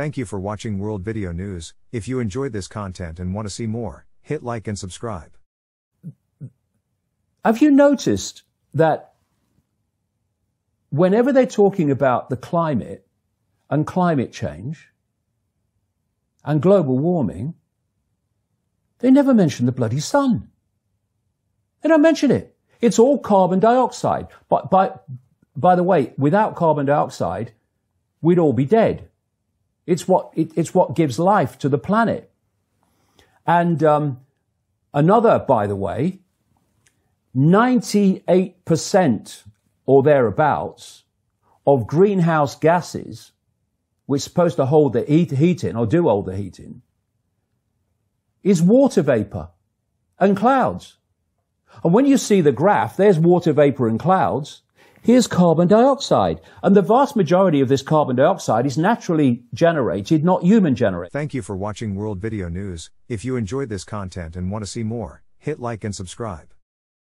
Thank you for watching World Video News. If you enjoyed this content and want to see more, hit like and subscribe. Have you noticed that whenever they're talking about the climate and climate change and global warming, they never mention the bloody sun. They don't mention it. It's all carbon dioxide. But by, by the way, without carbon dioxide, we'd all be dead. It's what, it, it's what gives life to the planet. And um, another, by the way, 98% or thereabouts of greenhouse gases, which supposed to hold the heat, heat in or do hold the heat in, is water vapor and clouds. And when you see the graph, there's water vapor and clouds. Here's carbon dioxide. And the vast majority of this carbon dioxide is naturally generated, not human generated. Thank you for watching World Video News. If you enjoyed this content and want to see more, hit like and subscribe.